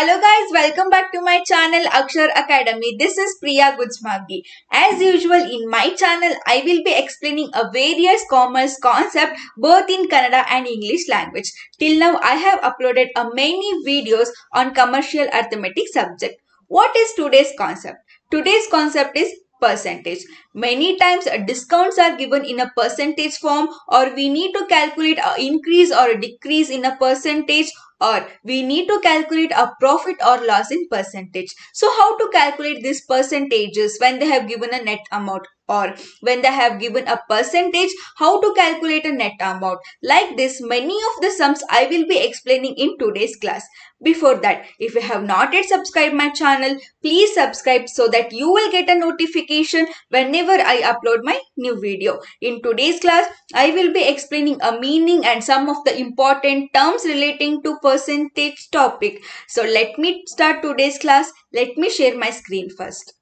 Hello guys, welcome back to my channel Akshar Academy. This is Priya Gujmagi. As usual in my channel, I will be explaining a various commerce concept both in Kannada and English language. Till now, I have uploaded a many videos on commercial arithmetic subject. What is today's concept? Today's concept is percentage. Many times discounts are given in a percentage form or we need to calculate an increase or a decrease in a percentage or we need to calculate a profit or loss in percentage. So how to calculate these percentages when they have given a net amount? or when they have given a percentage how to calculate a net amount like this many of the sums i will be explaining in today's class before that if you have not yet subscribed my channel please subscribe so that you will get a notification whenever i upload my new video in today's class i will be explaining a meaning and some of the important terms relating to percentage topic so let me start today's class let me share my screen first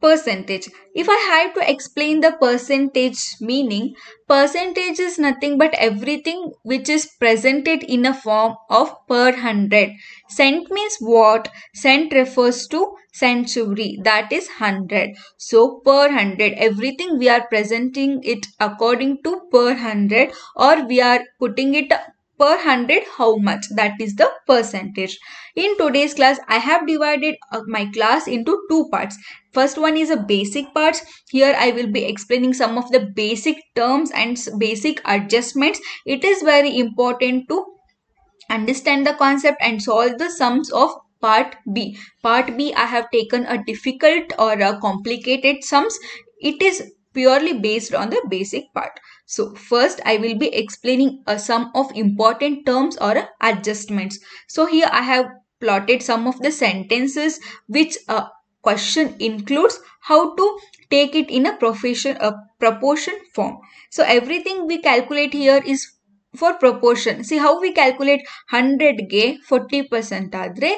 percentage. If I have to explain the percentage meaning, percentage is nothing but everything which is presented in a form of per hundred. Cent means what? Cent refers to century that is hundred. So per hundred everything we are presenting it according to per hundred or we are putting it per hundred how much that is the percentage in today's class i have divided uh, my class into two parts first one is a basic parts here i will be explaining some of the basic terms and basic adjustments it is very important to understand the concept and solve the sums of part b part b i have taken a difficult or a complicated sums it is purely based on the basic part so first I will be explaining a uh, sum of important terms or uh, adjustments. So here I have plotted some of the sentences which a uh, question includes how to take it in a profession a proportion form. So everything we calculate here is for proportion. See how we calculate hundred gay forty percent adre.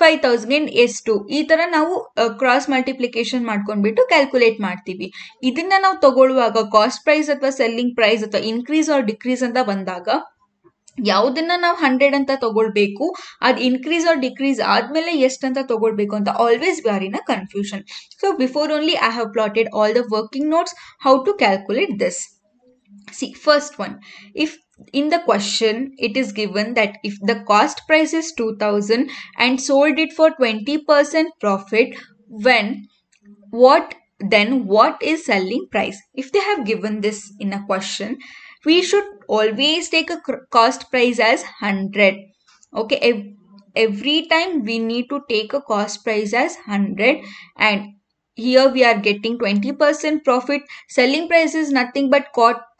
Five thousand ಎಷ್ಟು ಈ ತರ ನಾವು cross multiplication ಮಾಡ್ಕೊಂಡ್ಬಿಟ್ಟು calculate ಮಾಡ್ತೀವಿ ಇದನ್ನ ನಾವು ತಗೊಳ್ಳುವಾಗ cost price ಅಥವಾ ಸೆಲ್ಲಿಂಗ್ ಪ್ರೈಸ್ ಅಥವಾ ಇನ್ಕ್ರೀಸ್ ಆರ್ ಡಿಕ್ರೀಸ್ ಅಂತ ಬಂದಾಗ ಯಾವುದನ್ನ ನಾವು ಹಂಡ್ರೆಡ್ ಅಂತ ತಗೊಳ್ಬೇಕು ಅದು ಇನ್ಕ್ರೀಸ್ ಆರ್ ಡಿಕ್ರೀಸ್ ಆದ್ಮೇಲೆ ಎಷ್ಟು ಅಂತ ತಗೊಳ್ಬೇಕು ಅಂತ always we are in a confusion so before only I have plotted all the working notes how to calculate this see first one if in the question it is given that if the cost price is 2000 and sold it for 20% profit when what then what is selling price if they have given this in a question we should always take a cost price as 100 okay every time we need to take a cost price as 100 and here we here we are getting 20% profit. Selling price is nothing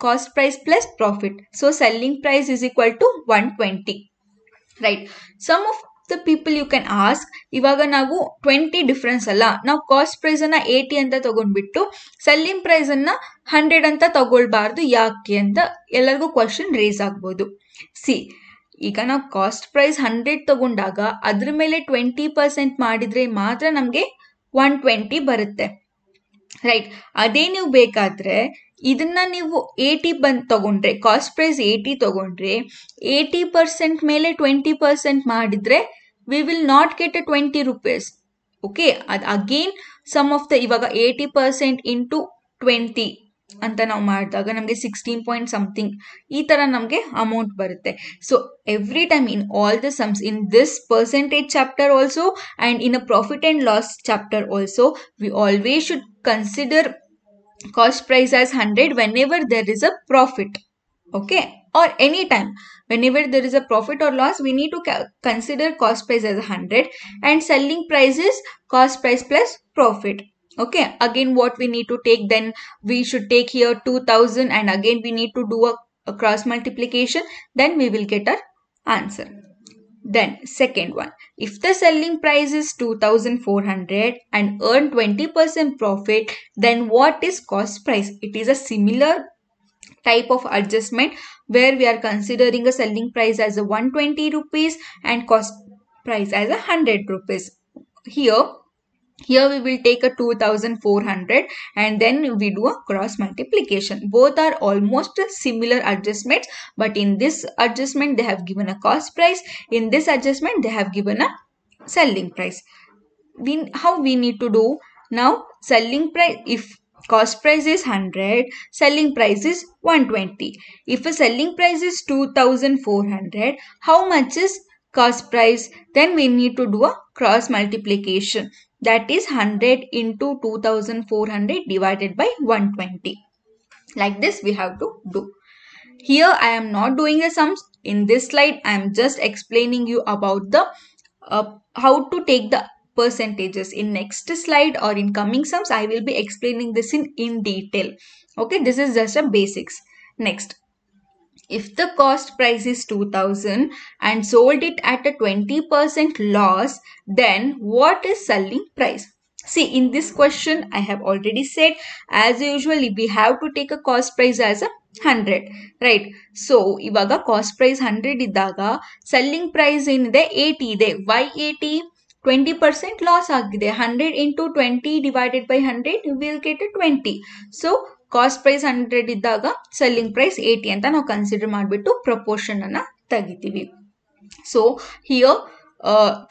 cost price plus profit so selling price price is two one twenty right some of the people you can ask ಇವಾಗ ನಾವು twenty difference ಅಲ್ಲ ನಾವು cost price ಅನ್ನ eighty ಅಂತ ತಗೊಂಡ್ಬಿಟ್ಟು selling price ಅನ್ನ hundred ಅಂತ ತಗೊಳ್ಬಾರ್ದು ಯಾಕೆ ಅಂತ ಎಲ್ಲರಿಗೂ ಕ್ವಶನ್ ರೇಸ್ ಆಗ್ಬೋದು ಸಿ ಈಗ ನಾವು ಕಾಸ್ಟ್ ಪ್ರೈಸ್ ಹಂಡ್ರೆಡ್ ತಗೊಂಡಾಗ ಅದ್ರ ಮೇಲೆ ಟ್ವೆಂಟಿ ಪರ್ಸೆಂಟ್ ಮಾಡಿದರೆ ಮಾತ್ರ ನಮಗೆ ಒನ್ ಟ್ವೆಂಟಿ ಬರುತ್ತೆ ರೈಟ್ ಅದೇ ನೀವು ಬೇಕಾದರೆ ಇದನ್ನ ನೀವು ಏಯ್ಟಿ ಬಂದು ತಗೊಂಡ್ರೆ ಕಾಸ್ಟ್ ಪ್ರೈಸ್ ಏಯ್ಟಿ ತಗೊಂಡ್ರೆ ಏಯ್ಟಿ ಪರ್ಸೆಂಟ್ ಮೇಲೆ ಟ್ವೆಂಟಿ ಪರ್ಸೆಂಟ್ ಮಾಡಿದರೆ we will not get a twenty rupees okay ಅದು ಅಗೇನ್ ಸಮ್ ಆಫ್ ದ ಇವಾಗ ಏಯ್ಟಿ ಪರ್ಸೆಂಟ್ ಇಂಟು ಟ್ವೆಂಟಿ ಅಂತ ನಾವು ಮಾಡಿದಾಗ ನಮಗೆ ಸಿಕ್ಸ್ಟೀನ್ ಪಾಯಿಂಟ್ ಸಮಥಿಂಗ್ ಈ ಥರ ನಮಗೆ ಅಮೌಂಟ್ ಬರುತ್ತೆ so every time in all the sums in this percentage chapter also and in a profit and loss chapter also we always should consider cost price as hundred whenever there is a profit okay or anytime whenever there is a profit or loss we need to consider cost price as 100 and selling price is cost price plus profit okay again what we need to take then we should take here 2000 and again we need to do a, a cross multiplication then we will get our answer then second one, if the selling price is 2400 and earn 20% profit, then what is cost price? It is a similar type of adjustment where we are considering a selling price as a 120 rupees and cost price as a 100 rupees. Here, here we will take a 2400 and then we do a cross multiplication both are almost similar adjustments but in this adjustment they have given a cost price in this adjustment they have given a selling price we, how we need to do now selling price if cost price is 100 selling price is 120 if a selling price is 2400 how much is cost price then we need to do a cross multiplication that is 100 into 2400 divided by 120. Like this we have to do. Here I am not doing the sums. In this slide I am just explaining you about the uh, how to take the percentages. In next slide or in coming sums I will be explaining this in, in detail. Okay this is just a basics. Next if the cost price is 2000 and sold it at a 20% loss, then what is selling price? See, in this question, I have already said, as usually, we have to take a cost price as a hundred, right? So hundred cost price 100 idaga, selling price in the eighty, the y 80? 20% loss percent hundred into twenty divided by hundred, you will get a twenty. So cost price hundred ಇದ್ದಾಗ selling price eighty ಅಂತ ನಾವು consider ಮಾಡಿಬಿಟ್ಟು proportion ಅನ್ನ ತೆಗಿತೀವಿ so here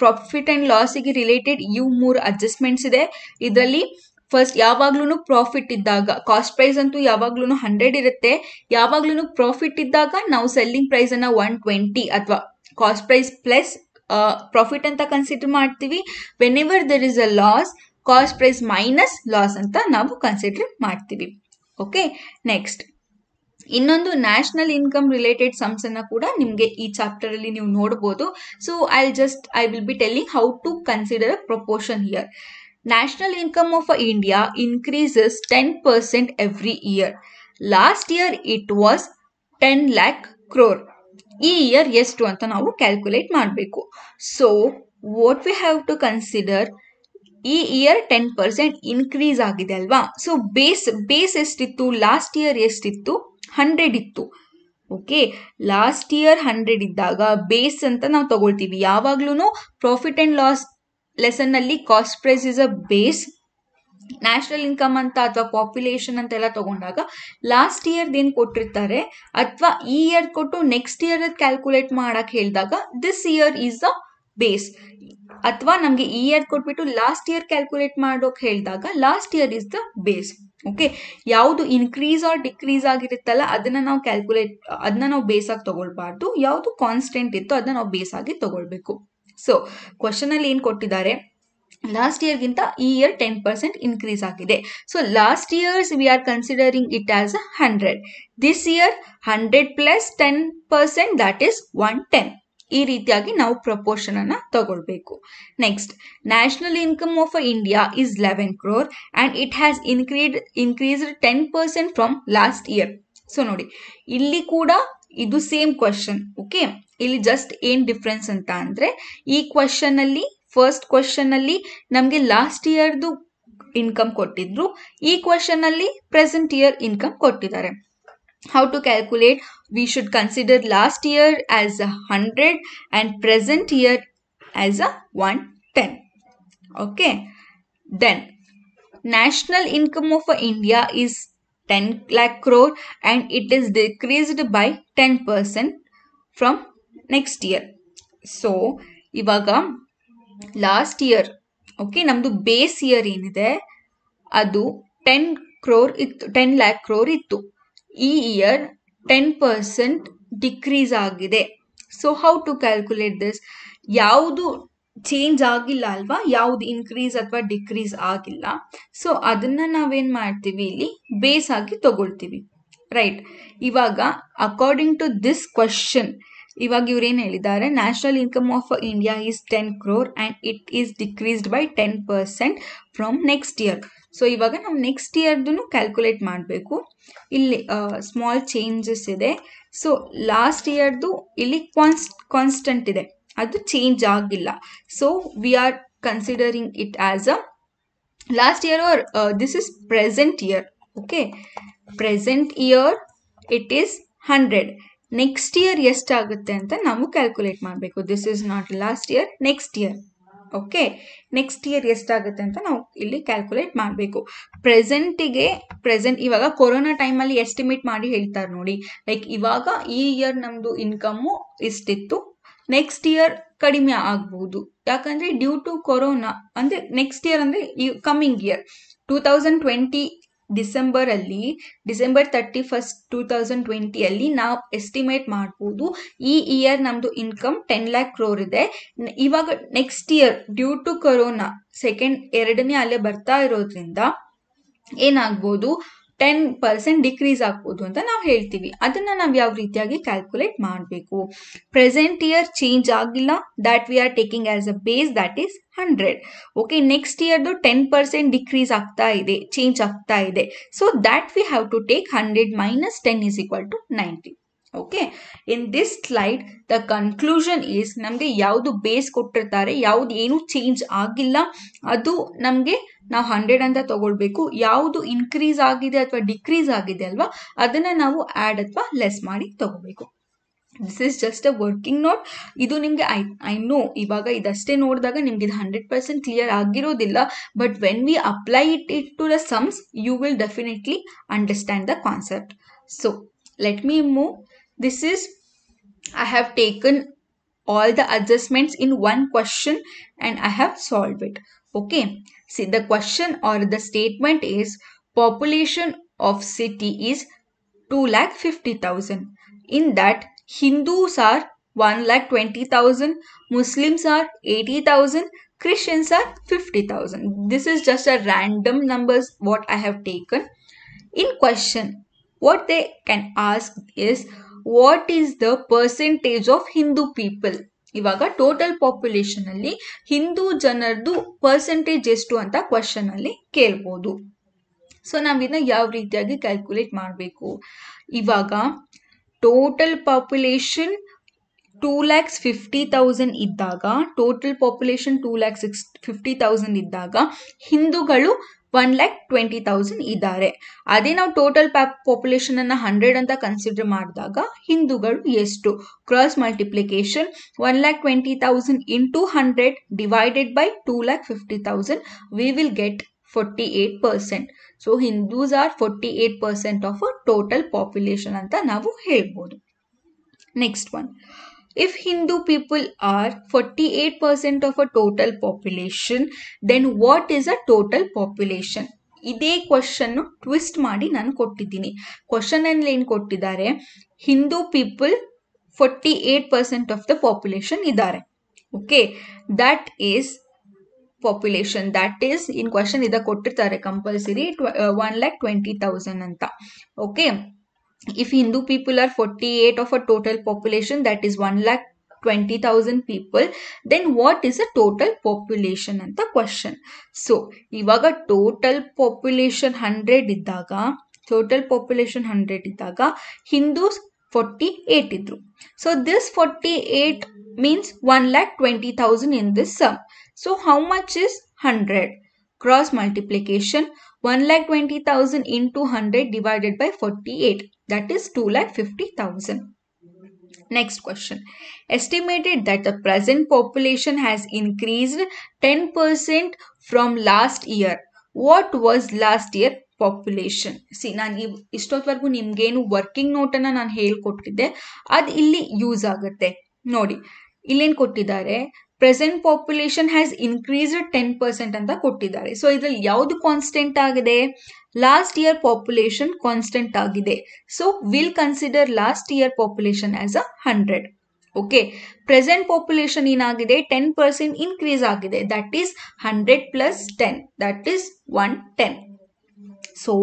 profit and ಲಾಸಿಗೆ related ಇವು ಮೂರು adjustments ಇದೆ ಇದರಲ್ಲಿ ಫಸ್ಟ್ ಯಾವಾಗ್ಲೂ ಪ್ರಾಫಿಟ್ ಇದ್ದಾಗ ಕಾಸ್ಟ್ ಪ್ರೈಸ್ ಅಂತೂ ಯಾವಾಗ್ಲೂ ಹಂಡ್ರೆಡ್ ಇರುತ್ತೆ ಯಾವಾಗ್ಲೂ ಪ್ರಾಫಿಟ್ ಇದ್ದಾಗ ನಾವು ಸೆಲ್ಲಿಂಗ್ ಪ್ರೈಸ್ ಅನ್ನ ಒನ್ ಟ್ವೆಂಟಿ ಅಥವಾ ಕಾಸ್ಟ್ ಪ್ರೈಸ್ ಪ್ಲಸ್ ಪ್ರಾಫಿಟ್ ಅಂತ ಕನ್ಸಿಡರ್ ಮಾಡ್ತೀವಿ whenever there is a loss cost price minus loss ಅಂತ ನಾವು ಕನ್ಸಿಡರ್ ಮಾಡ್ತೀವಿ ಓಕೆ ನೆಕ್ಸ್ಟ್ ಇನ್ನೊಂದು ನ್ಯಾಷನಲ್ ಇನ್ಕಮ್ ರಿಲೇಟೆಡ್ ಸಮ್ಸ್ ಅನ್ನ ಕೂಡ ನಿಮಗೆ ಈ ಚಾಪ್ಟರ್ ಅಲ್ಲಿ ನೀವು ನೋಡಬಹುದು so I just I will be telling how to consider a proportion here national income of India increases ten percent every year last year it was ten lakh crore ಈ year ಎಷ್ಟು ಅಂತ ನಾವು ಕ್ಯಾಲ್ಕುಲೇಟ್ ಮಾಡಬೇಕು so what we have to consider ಈ year ten percent increase ಆಗಿದೆ ಅಲ್ವಾ so base base ಎಷ್ಟಿತ್ತು last year ಎಷ್ಟಿತ್ತು ಹಂಡ್ರೆಡ್ ಇತ್ತು ಓಕೆ ಲಾಸ್ಟ್ ಇಯರ್ ಹಂಡ್ರೆಡ್ ಇದ್ದಾಗ ಬೇಸ್ ಅಂತ ನಾವು ತಗೊಳ್ತೀವಿ ಯಾವಾಗ್ಲೂ ಪ್ರಾಫಿಟ್ ಅಂಡ್ ಲಾಸ್ ಅಲ್ಲಿ cost price is a base national income ಅಂತ ಅಥವಾ ಪಾಪ್ಯುಲೇಷನ್ ಅಂತೆಲ್ಲ ತಗೊಂಡಾಗ ಲಾಸ್ಟ್ ಏನ್ ಕೊಟ್ಟಿರ್ತಾರೆ ಅಥವಾ ಈ ಇಯರ್ ಕೊಟ್ಟು ನೆಕ್ಸ್ಟ್ ಇಯರ್ ಕ್ಯಾಲ್ಕುಲೇಟ್ ಮಾಡೋಕೆ ಹೇಳಿದಾಗ this year is a base ಅಥವಾ ನಮಗೆ ಈ ಇಯರ್ ಕೊಟ್ಬಿಟ್ಟು ಲಾಸ್ಟ್ ಇಯರ್ ಕ್ಯಾಲ್ಕುಲೇಟ್ ಮಾಡೋಕೆ ಹೇಳಿದಾಗ last year is the base okay ಯಾವುದು ಇನ್ಕ್ರೀಸ್ ಆರ್ ಡಿಕ್ರೀಸ್ ಆಗಿರುತ್ತಲ್ಲ ಅದನ್ನ ನಾವು ಕ್ಯಾಲ್ಕುಲೇಟ್ ಅದನ್ನ ನಾವು ಬೇಸ್ ಆಗಿ ತಗೊಳ್ಬಾರ್ದು ಯಾವುದು ಕಾನ್ಸ್ಟೆಂಟ್ ಇತ್ತು ಅದನ್ನ ನಾವು ಬೇಸ್ ಆಗಿ ತಗೊಳ್ಬೇಕು ಸೊ ಕ್ವಶನ್ ಅಲ್ಲಿ ಏನು ಕೊಟ್ಟಿದ್ದಾರೆ ಲಾಸ್ಟ್ ಇಯರ್ಗಿಂತ ಈ ಇಯರ್ ಟೆನ್ ಪರ್ಸೆಂಟ್ ಇನ್ಕ್ರೀಸ್ ಆಗಿದೆ so last years we are considering it as a hundred this year hundred plus ten percent that is one ten ಈ ರೀತಿಯಾಗಿ ನಾವು ಪ್ರಪೋರ್ಷನ್ ಅನ್ನ ತಗೊಳ್ಬೇಕು next national income of India is eleven crore and it has increased increased ten percent from last year so ನೋಡಿ ಇಲ್ಲಿ ಕೂಡ ಇದು same question okay ಇಲ್ಲಿ ಜಸ್ಟ್ ಏನ್ ಡಿಫ್ರೆನ್ಸ್ ಅಂತ ಅಂದ್ರೆ ಈ ಕ್ವಶನ್ ಅಲ್ಲಿ ಫಸ್ಟ್ ಕ್ವಶನ್ ಅಲ್ಲಿ ನಮಗೆ ಲಾಸ್ಟ್ ಇಯರ್ದು ಇನ್ಕಮ್ ಕೊಟ್ಟಿದ್ರು ಈ ಕ್ವಶನ್ ಅಲ್ಲಿ ಪ್ರೆಸೆಂಟ್ ಇಯರ್ ಇನ್ಕಮ್ ಕೊಟ್ಟಿದ್ದಾರೆ how to calculate we should consider last year as a 100 and present year as a 110. Okay. Then, national income of India is 10 lakh crore and it is decreased by 10% from next year. So, ಇವಾಗ last year, okay, namdu base year in ಅದು adu 10 ಇತ್ತು ten lakh crore ಇತ್ತು e year ten percent decrease ಆಗಿದೆ so how to calculate this ಯಾವುದು change ಆಗಿಲ್ಲ ಅಲ್ವಾ ಯಾವುದು increase ಅಥವಾ ಡಿಕ್ರೀಸ್ ಆಗಿಲ್ಲ ಸೊ ಅದನ್ನು ನಾವೇನು ಮಾಡ್ತೀವಿ ಇಲ್ಲಿ ಬೇಸ್ ಆಗಿ ತಗೊಳ್ತೀವಿ ರೈಟ್ ಇವಾಗ ಅಕಾರ್ಡಿಂಗ್ ಟು ದಿಸ್ ಕ್ವಶನ್ ಇವಾಗ ಇವ್ರೇನು ಹೇಳಿದ್ದಾರೆ national income of India is ten crore and it is decreased by ten percent from next year so ಇವಾಗ ನಾವು ನೆಕ್ಸ್ಟ್ ಇಯರ್ದು ಕ್ಯಾಲ್ಕುಲೇಟ್ ಮಾಡಬೇಕು ಇಲ್ಲಿ ಸ್ಮಾಲ್ ಚೇಂಜಸ್ ಇದೆ ಸೊ ಲಾಸ್ಟ್ ಇಯರ್ದು ಇಲ್ಲಿ ಕಾನ್ಸ್ ಕಾನ್ಸ್ಟಂಟ್ ಇದೆ ಅದು ಚೇಂಜ್ ಆಗಿಲ್ಲ so we are considering it as a last year or this is present year okay present year it is hundred next year ಎಷ್ಟಾಗುತ್ತೆ ಅಂತ ನಾವು ಕ್ಯಾಲ್ಕುಲೇಟ್ ಮಾಡಬೇಕು this is not last year next year okay next year ಎಷ್ಟಾಗುತ್ತೆ ಅಂತ ನಾವು ಇಲ್ಲಿ calculate ಮಾಡಬೇಕು ಪ್ರೆಸೆಂಟಿಗೆ ಪ್ರೆಸೆಂಟ್ ಇವಾಗ ಕೊರೋನಾ ಟೈಮಲ್ಲಿ ಎಸ್ಟಿಮೇಟ್ ಮಾಡಿ ಹೇಳ್ತಾರೆ ನೋಡಿ ಲೈಕ್ ಇವಾಗ ಈ ಇಯರ್ ನಮ್ಮದು ಇನ್ಕಮ್ಮು ಇಷ್ಟಿತ್ತು ನೆಕ್ಸ್ಟ್ ಇಯರ್ ಕಡಿಮೆ ಆಗ್ಬೋದು ಯಾಕಂದರೆ ಡ್ಯೂ ಟು ಕೊರೋನಾ ಅಂದರೆ ನೆಕ್ಸ್ಟ್ ಇಯರ್ ಅಂದರೆ ಈ coming year two thousand twenty ಅಲ್ಲಿ December thirty first two thousand ಟ್ವೆಂಟಿಯಲ್ಲಿ ನಾವು ಎಸ್ಟಿಮೇಟ್ ಮಾಡ್ಬೋದು ಈ ಇಯರ್ ನಮ್ದು ಇನ್ಕಮ್ ಟೆನ್ ಲ್ಯಾಕ್ ಕ್ರೋರ್ ಇದೆ ಇವಾಗ next year due to corona second ಎರಡನೇ ಅಲೆ ಬರ್ತಾ ಇರೋದ್ರಿಂದ ಏನಾಗ್ಬೋದು ಟೆನ್ ಪರ್ಸೆಂಟ್ ಡಿಕ್ರೀಸ್ ಆಗ್ಬೋದು ಅಂತ ನಾವು ಹೇಳ್ತೀವಿ ಅದನ್ನು ನಾವು ಯಾವ ರೀತಿಯಾಗಿ ಕ್ಯಾಲ್ಕುಲೇಟ್ ಮಾಡಬೇಕು ಪ್ರೆಸೆಂಟ್ ಇಯರ್ ಚೇಂಜ್ ಆಗಿಲ್ಲ that we are taking as a base that is hundred okay next ಇಯರ್ದು ಟೆನ್ ಪರ್ಸೆಂಟ್ ಡಿಕ್ರೀಸ್ ಆಗ್ತಾ ಇದೆ ಚೇಂಜ್ ಆಗ್ತಾ ಇದೆ so that we have to take hundred minus ten is equal to ninety okay in this slide the conclusion is ನಮಗೆ ಯಾವುದು base ಕೊಟ್ಟಿರ್ತಾರೆ ಯಾವುದು ಏನು ಚೇಂಜ್ ಆಗಿಲ್ಲ ಅದು ನಮಗೆ ನಾವು ಹಂಡ್ರೆಡ್ ಅಂತ ತಗೊಳ್ಬೇಕು ಯಾವುದು ಇನ್ಕ್ರೀಸ್ ಆಗಿದೆ ಅಥವಾ ಡಿಕ್ರೀಸ್ ಆಗಿದೆ ಅಲ್ವಾ ಅದನ್ನ ನಾವು ಆ್ಯಡ್ ಅಥವಾ ಲೆಸ್ ಮಾಡಿ ತಗೋಬೇಕು this is just a working note ಇದು ನಿಮಗೆ ಐ ಐ ನೋ ಇವಾಗ ಇದಷ್ಟೇ ನೋಡಿದಾಗ ನಿಮ್ಗೆ ಇದು ಹಂಡ್ರೆಡ್ ಪರ್ಸೆಂಟ್ ಕ್ಲಿಯರ್ ಆಗಿರೋದಿಲ್ಲ but when we apply it it to the sums you will definitely understand the concept so let me move This is I have taken all the adjustments in one question and I have solved it. Okay. See the question or the statement is population of city is 2,50,000. In that Hindus are 1,20,000, Muslims are 80,000, Christians are 50,000. This is just a random numbers what I have taken. In question, what they can ask is what is the percentage of Hindu people ಇವಾಗ total population ಅಲ್ಲಿ Hindu ಜನರದು percentage ಎಷ್ಟು ಅಂತ question ಅಲ್ಲಿ ಕೇಳ್ಬೋದು so ನಾವಿನ್ನ ಯಾವ ರೀತಿಯಾಗಿ calculate ಮಾಡಬೇಕು ಇವಾಗ total population two lakhs fifty thousand ಇದ್ದಾಗ total population two lakh six fifty thousand ಇದ್ದಾಗ ಹಿಂದೂಗಳು ಒನ್ ಲ್ಯಾಕ್ ಟ್ವೆಂಟಿ ತೌಸಂಡ್ ಇದ್ದಾರೆ ಅದೇ ನಾವು ಟೋಟಲ್ ಪಾಪ್ಯುಲೇಷನ್ ಅನ್ನ ಹಂಡ್ರೆಡ್ ಅಂತ ಕನ್ಸಿಡರ್ ಮಾಡಿದಾಗ ಹಿಂದೂಗಳು ಎಷ್ಟು cross multiplication one lakh twenty thousand into hundred divided by two lakh fifty thousand we will get forty eight percent so Hindus are forty eight percent of total population ಅಂತ ನಾವು ಹೇಳ್ಬೋದು next one If Hindu people are 48% of a total population, then what is a total population? ಇದೇ question twist ಮಾಡಿ ನಾನು ಕೊಟ್ಟಿದ್ದೀನಿ question ಅಲ್ಲಿ ಏನು ಕೊಟ್ಟಿದ್ದಾರೆ Hindu people forty eight percent of the population ಇದ್ದಾರೆ okay that is population that is in question ಇದ ಕೊಟ್ಟಿರ್ತಾರೆ compulsory one lakh twenty thousand ಅಂತ okay if Hindu people are 48 of a total population, that is one lakh twenty thousand people, then what is the total population? And the question. So, Ivaga total population 100 idaga, total population 100 idaga, Hindus 48 idru. So, this 48 means one lakh twenty thousand in this sum. So, how much is 100? Cross multiplication One lakh twenty thousand into 100 divided by 48. That is 2,50,000. Next question. Estimated that the present population has increased 10% from last year. What was last year population see ನಾನು ಇಷ್ಟೊತ್ವರೆಗೂ ನಿಮ್ಗೇನು working ನೋಟನ್ನು ನಾನು ಹೇಳ್ಕೊಟ್ಟಿದ್ದೆ ಅದು ಇಲ್ಲಿ use ಆಗುತ್ತೆ ನೋಡಿ ಇಲ್ಲೇನು ಕೊಟ್ಟಿದ್ದಾರೆ present population has increased ten percent ಅಂತ ಕೊಟ್ಟಿದ್ದಾರೆ ಸೊ ಇದ್ರಲ್ಲಿ ಯಾವುದು ಕಾನ್ಸ್ಟೆಂಟ್ ಆಗಿದೆ ಲಾಸ್ಟ್ ಇಯರ್ ಪಾಪ್ಯುಲೇಷನ್ ಕಾನ್ಸ್ಟೆಂಟ್ ಆಗಿದೆ so will consider last year population as a hundred okay present population ಏನಾಗಿದೆ ಟೆನ್ ಪರ್ಸೆಂಟ್ ಇನ್ಕ್ರೀಸ್ ಆಗಿದೆ that is hundred plus ten that is one ten so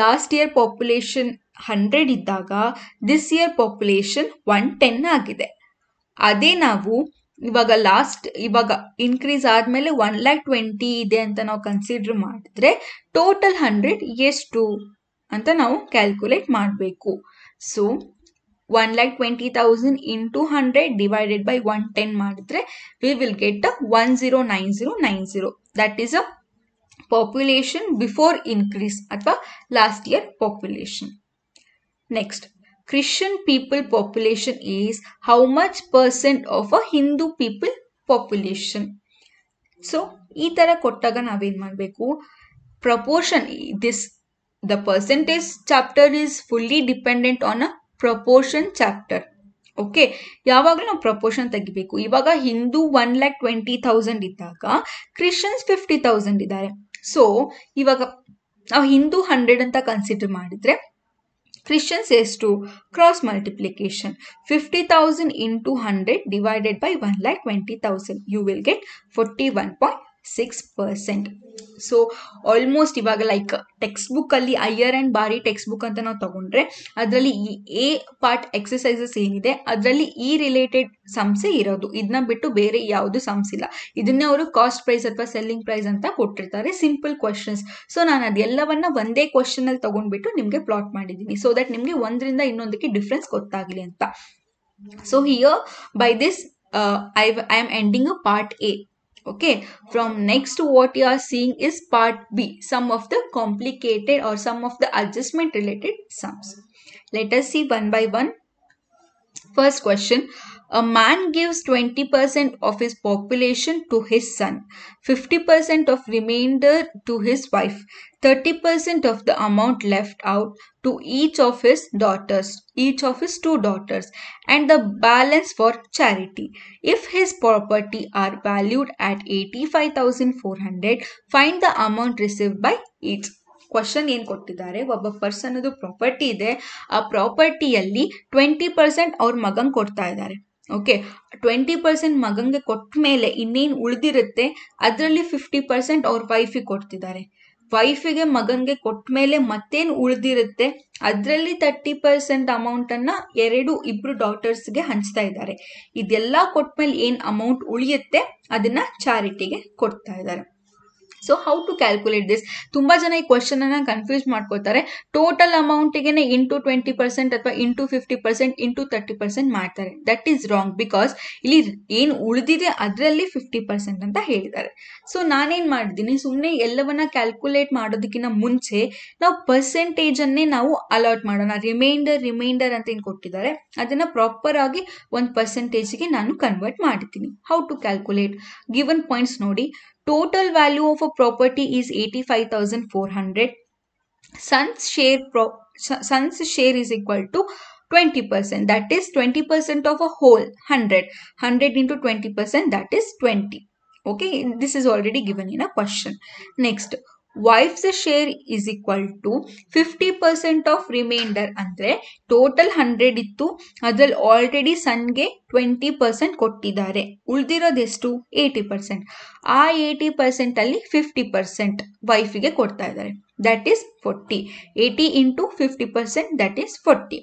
last year population hundred ಇದ್ದಾಗ this year population one ten ಆಗಿದೆ ಅದೇ ನಾವು ಇವಾಗ last ಇವಾಗ increase ಆದಮೇಲೆ one lakh twenty ಇದೆ ಅಂತ ನಾವು ಕನ್ಸಿಡರ್ ಮಾಡಿದ್ರೆ ಟೋಟಲ್ ಹಂಡ್ರೆಡ್ ಎಷ್ಟು ಅಂತ ನಾವು ಕ್ಯಾಲ್ಕುಲೇಟ್ ಮಾಡಬೇಕು so one lakh twenty thousand into hundred divided by one ten ಮಾಡಿದ್ರೆ we will get a one zero nine zero nine zero that is a population before increase ಅಥವಾ last year population next Christian people population is how much percent of a Hindu people population. So ಈ ಥರ ಕೊಟ್ಟಾಗ ನಾವೇನು ಮಾಡಬೇಕು proportion this the percentage chapter is fully dependent on a proportion chapter okay ಯಾವಾಗಲೂ ನಾವು proportion ತೆಗಿಬೇಕು ಇವಾಗ Hindu one lakh twenty thousand ಇದ್ದಾಗ ಕ್ರಿಶ್ಚಿಯನ್ಸ್ ಫಿಫ್ಟಿ ಥೌಸಂಡ್ ಇದ್ದಾರೆ ಸೊ ಇವಾಗ ನಾವು ಹಿಂದೂ ಹಂಡ್ರೆಡ್ ಅಂತ ಕನ್ಸಿಡರ್ ಮಾಡಿದರೆ Christian says to cross multiplication 50,000 into 100 divided by 1 like 20,000. You will get 41.5 six percent so almost ಇವಾಗ ಲೈಕ್ ಟೆಕ್ಸ್ಟ್ ಬುಕ್ಕಲ್ಲಿ ಐಯರ್ ಆ್ಯಂಡ್ ಬಾರಿ ಟೆಕ್ಸ್ಟ್ ಬುಕ್ ಅಂತ ನಾವು ತಗೊಂಡ್ರೆ ಅದರಲ್ಲಿ ಈ ಎ ಪಾರ್ಟ್ ಎಕ್ಸಸೈಸಸ್ ಏನಿದೆ ಅದರಲ್ಲಿ ಈ ರಿಲೇಟೆಡ್ ಸಂಸೆ ಇರೋದು ಇದನ್ನ ಬಿಟ್ಟು ಬೇರೆ ಯಾವುದು ಸಂಸ್ ಇಲ್ಲ ಇದನ್ನೇ ಅವರು ಕಾಸ್ಟ್ ಪ್ರೈಸ್ ಅಥವಾ ಸೆಲ್ಲಿಂಗ್ ಪ್ರೈಸ್ ಅಂತ ಕೊಟ್ಟಿರ್ತಾರೆ ಸಿಂಪಲ್ ಕ್ವಶನ್ಸ್ ಸೊ ನಾನು ಅದೆಲ್ಲವನ್ನ ಒಂದೇ ಕ್ವಶನ್ ಅಲ್ಲಿ ತಗೊಂಡ್ಬಿಟ್ಟು ನಿಮಗೆ ಪ್ಲಾಟ್ ಮಾಡಿದ್ದೀನಿ ಸೊ ದಟ್ ನಿಮಗೆ ಒಂದರಿಂದ ಇನ್ನೊಂದಕ್ಕೆ ಡಿಫ್ರೆನ್ಸ್ ಗೊತ್ತಾಗಲಿ ಅಂತ so here by this I I am ending a part A okay from next what you are seeing is part b some of the complicated or some of the adjustment related sums let us see one by one first question a man gives 20% of his population to his son, 50% of remainder to his wife, 30% of the amount left out to each of his daughters, each of his two daughters, and the balance for charity. If his property are valued at 85,400, find the amount received by each. Question ಏನು ಕೊಟ್ಟಿದ್ದಾರೆ ಒಬ್ಬ person property ಇದೆ ಆ ಪ್ರಾಪರ್ಟಿಯಲ್ಲಿ twenty percent ಅವ್ರ ಮಗಂಗೆ ಕೊಡ್ತಾ ಇದ್ದಾರೆ okay twenty percent ಮಗಂಗೆ ಕೊಟ್ಟ ಮೇಲೆ ಇನ್ನೇನು ಉಳಿದಿರುತ್ತೆ ಅದರಲ್ಲಿ ಫಿಫ್ಟಿ ಪರ್ಸೆಂಟ್ ಅವ್ರ ವೈಫಿಗೆ ಕೊಡ್ತಿದ್ದಾರೆ ವೈಫಿಗೆ ಮಗನಿಗೆ ಕೊಟ್ಟ ಮೇಲೆ ಮತ್ತೇನು ಉಳಿದಿರುತ್ತೆ ಅದರಲ್ಲಿ ತರ್ಟಿ ಪರ್ಸೆಂಟ್ ಅಮೌಂಟನ್ನು ಎರಡು ಇಬ್ಬರು ಡಾಕ್ಟರ್ಸ್ಗೆ ಹಂಚ್ತಾ ಇದ್ದಾರೆ ಇದೆಲ್ಲ ಕೊಟ್ಟ ಮೇಲೆ ಏನು ಅಮೌಂಟ್ ಉಳಿಯುತ್ತೆ ಅದನ್ನು ಚಾರಿಟಿಗೆ ಕೊಡ್ತಾ ಇದ್ದಾರೆ so how to calculate this ತುಂಬಾ ಜನ ಈ ಕ್ವಶನ್ ಅನ್ನ ಕನ್ಫ್ಯೂಸ್ ಮಾಡ್ಕೋತಾರೆ ಟೋಟಲ್ ಅಮೌಂಟಿಗೆ ಇಂಟು ಟ್ವೆಂಟಿ ಪರ್ಸೆಂಟ್ ಅಥವಾ into fifty percent into thirty percent ಮಾಡ್ತಾರೆ ದಟ್ ಈಸ್ ರಾಂಗ್ ಬಿಕಾಸ್ ಇಲ್ಲಿ ಏನ್ ಉಳಿದಿದೆ ಅದರಲ್ಲಿ ಫಿಫ್ಟಿ ಪರ್ಸೆಂಟ್ ಅಂತ ಹೇಳಿದ್ದಾರೆ ಸೊ ನಾನೇನ್ ಮಾಡಿದ್ದೀನಿ ಸುಮ್ಮನೆ ಎಲ್ಲವನ್ನ ಕ್ಯಾಲ್ಕುಲೇಟ್ ಮಾಡೋದಕ್ಕಿಂತ ಮುಂಚೆ ನಾವು ಪರ್ಸೆಂಟೇಜ್ ಅನ್ನೇ ನಾವು ಅಲಾಟ್ ಮಾಡೋಣ ರಿಮೈಂಡರ್ ರಿಮೈಂಡರ್ ಅಂತ ಏನು ಕೊಟ್ಟಿದ್ದಾರೆ ಅದನ್ನ ಪ್ರಾಪರ್ ಆಗಿ ಒಂದು ಪರ್ಸೆಂಟೇಜ್ಗೆ ನಾನು ಕನ್ವರ್ಟ್ ಮಾಡ್ತೀನಿ how to calculate given points ನೋಡಿ Total value of a property is 85,400. Son's share, pro, son's share is equal to 20%. That is 20% of a whole 100. 100 into 20% that is 20. Okay, this is already given in a question. Next, wife's share is equal to fifty percent of reminder ಅಂದರೆ total hundred ಇತ್ತು ಅದ್ರಲ್ಲಿ already ಸನ್ಗೆ twenty percent ಕೊಟ್ಟಿದ್ದಾರೆ ಉಳಿದಿರೋದೆಷ್ಟು eighty percent ಆ eighty ಅಲ್ಲಿ fifty percent ವೈಫಿಗೆ ಕೊಡ್ತಾ ಇದ್ದಾರೆ that is forty eighty into fifty percent that is forty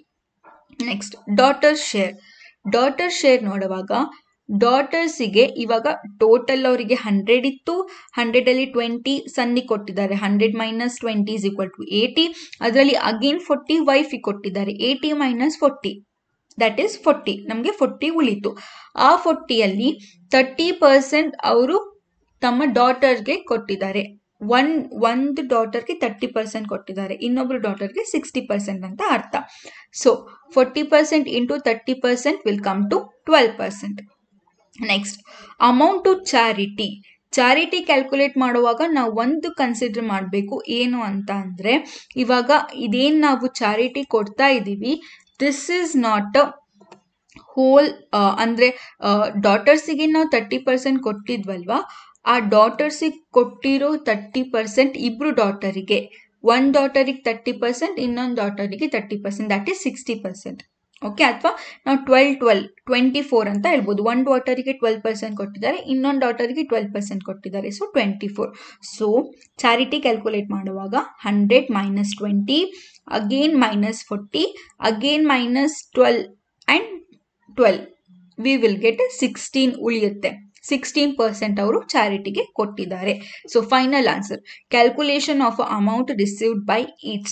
next daughter share daughter share ನೋಡುವಾಗ ಡಾಟರ್ಸಿಗೆ ಇವಾಗ ಟೋಟಲ್ ಅವರಿಗೆ ಹಂಡ್ರೆಡ್ ಇತ್ತು ಹಂಡ್ರೆಡಲ್ಲಿ ಟ್ವೆಂಟಿ ಸನ್ನಿ ಕೊಟ್ಟಿದ್ದಾರೆ hundred minus twenty is equal to eighty ಅದರಲ್ಲಿ ಅಗೇನ್ ಫೋರ್ಟಿ ವೈಫಿಗೆ ಕೊಟ್ಟಿದ್ದಾರೆ eighty minus forty that is forty ನಮಗೆ ಫೋರ್ಟಿ ಉಳಿತು ಆ ಫೋರ್ಟಿಯಲ್ಲಿ ತರ್ಟಿ ಪರ್ಸೆಂಟ್ ಅವರು ತಮ್ಮ ಡಾಟರ್ಗೆ ಕೊಟ್ಟಿದ್ದಾರೆ ಒನ್ ಒಂದು ಡಾಟರ್ಗೆ ತರ್ಟಿ ಪರ್ಸೆಂಟ್ ಕೊಟ್ಟಿದ್ದಾರೆ ಇನ್ನೊಬ್ರು ಡಾಟರ್ಗೆ ಸಿಕ್ಸ್ಟಿ ಪರ್ಸೆಂಟ್ ಅಂತ ಅರ್ಥ so forty percent into thirty percent will come to twelve percent next amount to charity charity calculate ಮಾಡುವಾಗ ನಾವು ಒಂದು ಕನ್ಸಿಡರ್ ಮಾಡಬೇಕು ಏನು ಅಂತ ಅಂದರೆ ಇವಾಗ ಇದೇನು ನಾವು ಚಾರಿಟಿ ಕೊಡ್ತಾ ಇದ್ದೀವಿ ದಿಸ್ ಈಸ್ ನಾಟ್ ಹೋಲ್ ಅಂದರೆ ಡಾಟರ್ಸಿಗೆ ನಾವು ತರ್ಟಿ ಪರ್ಸೆಂಟ್ ಕೊಟ್ಟಿದ್ವಲ್ವಾ ಆ ಡಾಟರ್ಸಿಗೆ ಕೊಟ್ಟಿರೋ ತರ್ಟಿ ಪರ್ಸೆಂಟ್ ಇಬ್ಬರು ಡಾಟರಿಗೆ ಒಂದು ಡಾಟರಿಗೆ ತರ್ಟಿ ಪರ್ಸೆಂಟ್ ಇನ್ನೊಂದು ಡಾಟರಿಗೆ thirty percent that is sixty percent okay ಅಥವಾ ನಾವು ಟ್ವೆಲ್ ಟ್ವೆಲ್ ಟ್ವೆಂಟಿ ಫೋರ್ ಅಂತ ಹೇಳ್ಬೋದು ಒಂದು ಡಾಟರಿಗೆ ಟ್ವೆಲ್ ಪರ್ಸೆಂಟ್ ಕೊಟ್ಟಿದ್ದಾರೆ ಇನ್ನೊಂದು ಡಾಟರಿಗೆ ಟ್ವೆಲ್ ಪರ್ಸೆಂಟ್ ಕೊಟ್ಟಿದ್ದಾರೆ so twenty four so charity calculate ಮಾಡುವಾಗ hundred minus twenty again minus forty again minus twelve and twelve we will get sixteen ಉಳಿಯುತ್ತೆ ಸಿಕ್ಸ್ಟೀನ್ ಪರ್ಸೆಂಟ್ ಅವರು ಚಾರಿಟಿಗೆ ಕೊಟ್ಟಿದ್ದಾರೆ so final answer calculation of amount received by each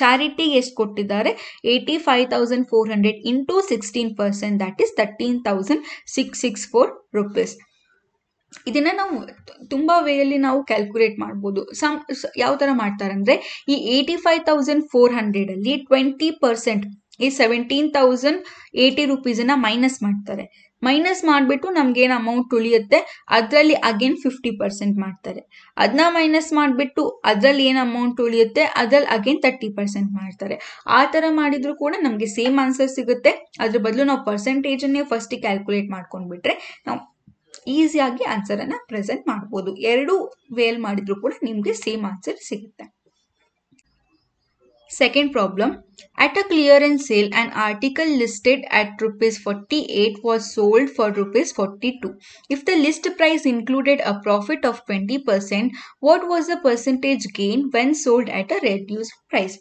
ಚಾರಿಟಿಗೆ ಎಷ್ಟು ಕೊಟ್ಟಿದ್ದಾರೆ eighty five thousand four hundred into sixteen percent that is thirteen thousand six six four rupees ಇದನ್ನ ನಾವು ತುಂಬ ವೇಯಲ್ಲಿ ನಾವು ಕ್ಯಾಲ್ಕುಲೇಟ್ ಮಾಡ್ಬೋದು ಸಮ್ ಯಾವ ಥರ ಮಾಡ್ತಾರೆ ಅಂದರೆ ಈ ಏಯ್ಟಿ ಫೈವ್ ತೌಸಂಡ್ ಫೋರ್ ಹಂಡ್ರೆಡಲ್ಲಿ ಟ್ವೆಂಟಿ ಪರ್ಸೆಂಟ್ ಈ ಸೆವೆಂಟೀನ್ ತೌಸಂಡ್ ಏಯ್ಟಿ ರುಪೀಸನ್ನು ಮೈನಸ್ ಮಾಡ್ತಾರೆ ಮೈನಸ್ ಮಾಡಿಬಿಟ್ಟು ನಮ್ಗೇನು ಅಮೌಂಟ್ ಉಳಿಯುತ್ತೆ ಅದರಲ್ಲಿ ಅಗೇನ್ ಫಿಫ್ಟಿ ಪರ್ಸೆಂಟ್ ಮಾಡ್ತಾರೆ ಅದನ್ನ ಮೈನಸ್ ಮಾಡಿಬಿಟ್ಟು ಅದರಲ್ಲಿ ಏನು ಅಮೌಂಟ್ ಉಳಿಯುತ್ತೆ ಅದರಲ್ಲಿ ಅಗೇನ್ ತರ್ಟಿ ಪರ್ಸೆಂಟ್ ಮಾಡ್ತಾರೆ ಆ ಥರ ಮಾಡಿದ್ರು ಕೂಡ ನಮಗೆ ಸೇಮ್ ಆನ್ಸರ್ ಸಿಗುತ್ತೆ ಅದ್ರ ಬದಲು ನಾವು ಪರ್ಸೆಂಟೇಜನ್ನೇ ಫಸ್ಟಿಗೆ ಕ್ಯಾಲ್ಕುಲೇಟ್ ಮಾಡ್ಕೊಂಡ್ಬಿಟ್ರೆ ನಾವು ಈಸಿಯಾಗಿ ಆನ್ಸರನ್ನು ಪ್ರೆಸೆಂಟ್ ಮಾಡ್ಬೋದು ಎರಡು ವೇಲ್ ಮಾಡಿದ್ರು ಕೂಡ ನಿಮಗೆ ಸೇಮ್ ಆನ್ಸರ್ ಸಿಗುತ್ತೆ Second problem, at a clearance sale, an article listed at rupees 48 was sold for rupees 42. If the list price included a profit of 20%, what was the percentage gain when sold at a reduced price?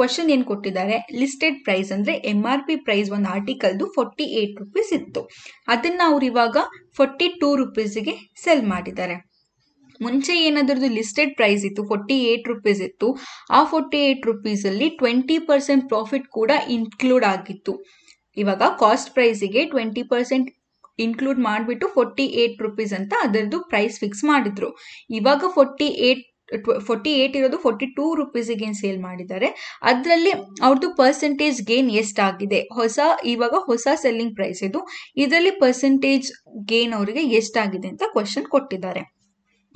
Question ಏನು ಕೊಟ್ಟಿದ್ದಾರೆ listed price ಅಂದರೆ MRP R P price ಒಂದು 48 forty eight rupees ಇತ್ತು ಅದನ್ನು ಅವ್ರು ಇವಾಗ forty two ರುಪೀಸಿಗೆ sell ಮುಂಚೆ ಏನದ್ರದ್ದು ಲಿಸ್ಟೆಡ್ ಪ್ರೈಸ್ ಇತ್ತು ಫೋರ್ಟಿ ಏಟ್ ರುಪೀಸ್ ಇತ್ತು ಆ ಫೋರ್ಟಿ ಏಯ್ಟ್ ರುಪೀಸಲ್ಲಿ ಟ್ವೆಂಟಿ ಪರ್ಸೆಂಟ್ ಪ್ರಾಫಿಟ್ ಕೂಡ ಇನ್ಕ್ಲೂಡ್ ಆಗಿತ್ತು ಇವಾಗ ಕಾಸ್ಟ್ ಪ್ರೈಸಿಗೆ ಟ್ವೆಂಟಿ ಪರ್ಸೆಂಟ್ ಇನ್ಕ್ಲೂಡ್ ಮಾಡಿಬಿಟ್ಟು ಫೋರ್ಟಿ ಏಟ್ ರುಪೀಸ್ ಅಂತ ಅದರದ್ದು ಪ್ರೈಸ್ ಫಿಕ್ಸ್ ಮಾಡಿದ್ರು ಇವಾಗ ಫೋರ್ಟಿ ಏಟ್ ಫೋರ್ಟಿ ಏಟ್ ಇರೋದು ಫೋರ್ಟಿ ಟೂ ರುಪೀಸಿಗೆ ಸೇಲ್ ಮಾಡಿದ್ದಾರೆ ಅದರಲ್ಲಿ ಅವ್ರದ್ದು ಪರ್ಸೆಂಟೇಜ್ ಗೇನ್ ಎಷ್ಟಾಗಿದೆ ಹೊಸ ಇವಾಗ ಹೊಸ ಸೆಲ್ಲಿಂಗ್ ಪ್ರೈಸ್ ಇದು ಇದರಲ್ಲಿ ಪರ್ಸೆಂಟೇಜ್ ಗೇನ್ ಅವರಿಗೆ ಎಷ್ಟಾಗಿದೆ ಅಂತ ಕ್ವಶನ್ ಕೊಟ್ಟಿದ್ದಾರೆ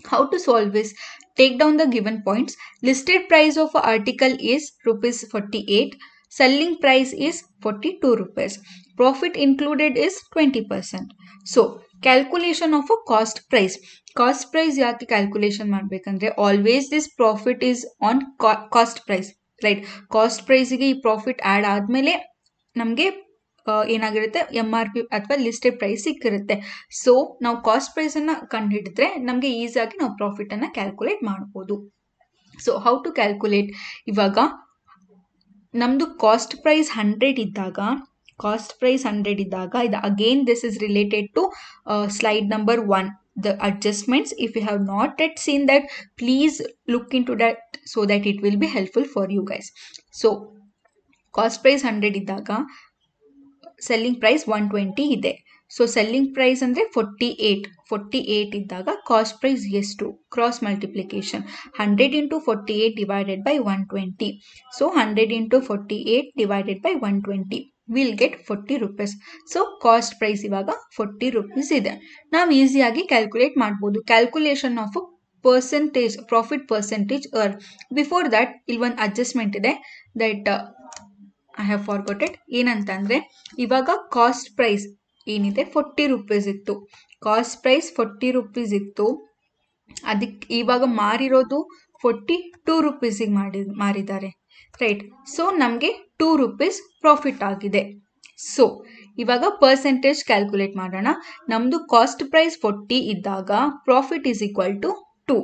how to solve this take down the given points listed price of an article is rupees 48 selling price is 42 rupees profit included is 20 percent so calculation of a cost price cost price yaki calculation always this profit is on cost price right cost price profit add admele namge ಏನಾಗಿರುತ್ತೆ M R P ಅಥವಾ listed price ಸಿಕ್ಕಿರುತ್ತೆ so ನಾವು cost ಪ್ರೈಸನ್ನು ಕಂಡು ಹಿಡಿದ್ರೆ ನಮಗೆ ಈಸಿಯಾಗಿ ನಾವು ಪ್ರಾಫಿಟನ್ನು ಕ್ಯಾಲ್ಕುಲೇಟ್ ಮಾಡ್ಬೋದು ಸೊ ಹೌ ಟು ಕ್ಯಾಲ್ಕುಲೇಟ್ ಇವಾಗ ನಮ್ಮದು ಕಾಸ್ಟ್ ಪ್ರೈಸ್ ಹಂಡ್ರೆಡ್ ಇದ್ದಾಗ ಕಾಸ್ಟ್ ಪ್ರೈಸ್ ಹಂಡ್ರೆಡ್ ಇದ್ದಾಗ ಇದು again this is related to slide number one adjustments if you have not yet seen that please look into that so that it will be helpful for you guys so cost price hundred ಇದ್ದಾಗ selling price one twenty ಇದೆ so selling price ಅಂದರೆ forty eight forty eight ಇದ್ದಾಗ cost price ಎಷ್ಟು cross multiplication hundred into forty eight divided by one twenty so hundred into forty eight divided by one twenty will get forty rupees so cost price ಇವಾಗ forty rupees ಇದೆ ನಾವು ಈಸಿಯಾಗಿ calculate ಮಾಡ್ಬೋದು calculation of percentage profit percentage or before that ಇಲ್ಲಿ ಒಂದು adjustment ಇದೆ that I have forgotted ಏನಂತಂದರೆ ಇವಾಗ ಕಾಸ್ಟ್ ಪ್ರೈಸ್ ಏನಿದೆ ಫೋರ್ಟಿ ರುಪೀಸ್ ಇತ್ತು ಕಾಸ್ಟ್ ಪ್ರೈಸ್ ಫೋರ್ಟಿ ರುಪೀಸ್ ಇತ್ತು ಅದಕ್ಕೆ ಇವಾಗ ಮಾರಿರೋದು ಫೋರ್ಟಿ ಟೂ ರುಪೀಸಿಗೆ ಮಾಡಿ ಮಾರಿದ್ದಾರೆ ರೈಟ್ ಸೊ ನಮಗೆ ಟೂ ರುಪೀಸ್ ಪ್ರಾಫಿಟ್ ಆಗಿದೆ ಸೊ ಇವಾಗ ಪರ್ಸೆಂಟೇಜ್ ಕ್ಯಾಲ್ಕುಲೇಟ್ ಮಾಡೋಣ ನಮ್ಮದು ಕಾಸ್ಟ್ ಪ್ರೈಸ್ ಫೋರ್ಟಿ ಇದ್ದಾಗ profit is equal to two